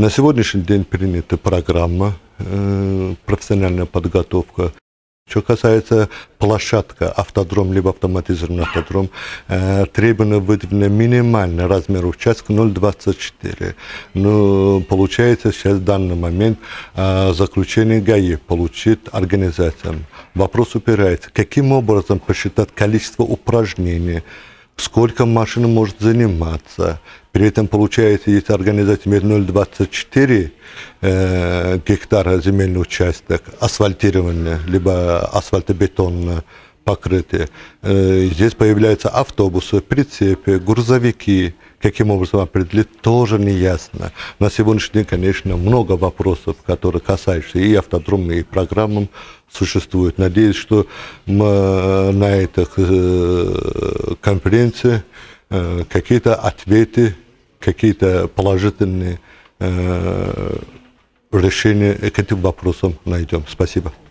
На сегодняшний день принята программа э, «Профессиональная подготовка». Что касается площадка, автодром, либо автоматизированный автодром, э, требовано выделено минимальный размер участка 0,24. Ну, получается, сейчас в данный момент э, заключение ГАИ получит организациям. Вопрос упирается, каким образом посчитать количество упражнений, сколько машина может заниматься, при этом получается, если организация имеет 0,24 э, гектара земельного участка, асфальтированное, либо асфальтобетонно покрытый, э, здесь появляются автобусы, прицепы, грузовики, каким образом определить, тоже не ясно. На сегодняшний день, конечно, много вопросов, которые касаются и автодрома, и программам существует. Надеюсь, что мы на этих э, конференции э, какие-то ответы какие-то положительные э, решения к этим вопросам найдем. Спасибо.